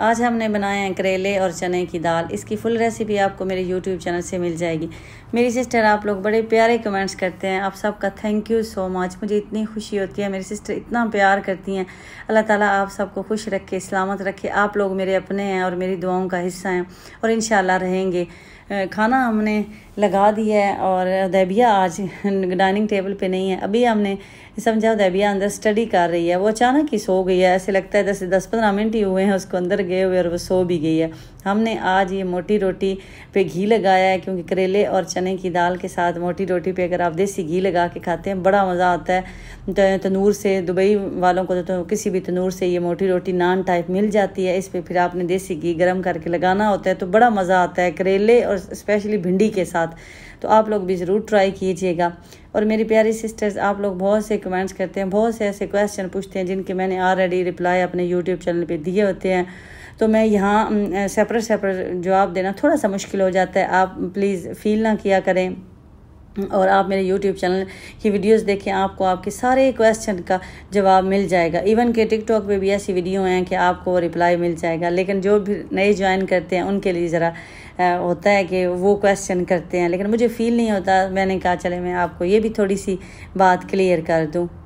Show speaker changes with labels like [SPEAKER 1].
[SPEAKER 1] आज हमने बनाए हैं करेले और चने की दाल इसकी फुल रेसिपी आपको मेरे यूट्यूब चैनल से मिल जाएगी मेरी सिस्टर आप लोग बड़े प्यारे कमेंट्स करते हैं आप सबका थैंक यू सो मच मुझे इतनी खुशी होती है मेरी सिस्टर इतना प्यार करती हैं अल्लाह ताला आप सबको खुश रखे सलामत रखे आप लोग मेरे अपने हैं और मेरी दुआओं का हिस्सा हैं और इन रहेंगे खाना हमने लगा दिया है और दैबिया आज डाइनिंग टेबल पे नहीं है अभी हमने समझा उदैबिया अंदर स्टडी कर रही है वो अचानक ही सो गई है ऐसे लगता है जैसे दस पंद्रह मिनट ही हुए हैं उसको अंदर गए हुए और वो सो भी गई है हमने आज ये मोटी रोटी पे घी लगाया है क्योंकि करेले और चने की दाल के साथ मोटी रोटी पे अगर आप देसी घी लगा के खाते हैं बड़ा मज़ा आता है तनूर से दुबई वालों को तो किसी भी तनूर से ये मोटी रोटी नान टाइप मिल जाती है इस पर फिर आपने देसी घी गर्म करके लगाना होता है तो बड़ा मज़ा आता है करेले और और स्पेशली भिंडी के साथ तो आप लोग भी ज़रूर ट्राई कीजिएगा और मेरी प्यारी सिस्टर्स आप लोग बहुत से कमेंट्स करते हैं बहुत से ऐसे क्वेश्चन पूछते हैं जिनके मैंने ऑलरेडी रिप्लाई अपने यूट्यूब चैनल पर दिए होते हैं तो मैं यहाँ सेपरेट सेपरेट जवाब देना थोड़ा सा मुश्किल हो जाता है आप प्लीज़ फील ना किया करें और आप मेरे YouTube चैनल की वीडियोस देखें आपको आपके सारे क्वेश्चन का जवाब मिल जाएगा इवन के TikTok पे भी ऐसी वीडियो हैं कि आपको रिप्लाई मिल जाएगा लेकिन जो भी नए ज्वाइन करते हैं उनके लिए ज़रा होता है कि वो क्वेश्चन करते हैं लेकिन मुझे फील नहीं होता मैंने कहा चले मैं आपको ये भी थोड़ी सी बात क्लियर कर दूँ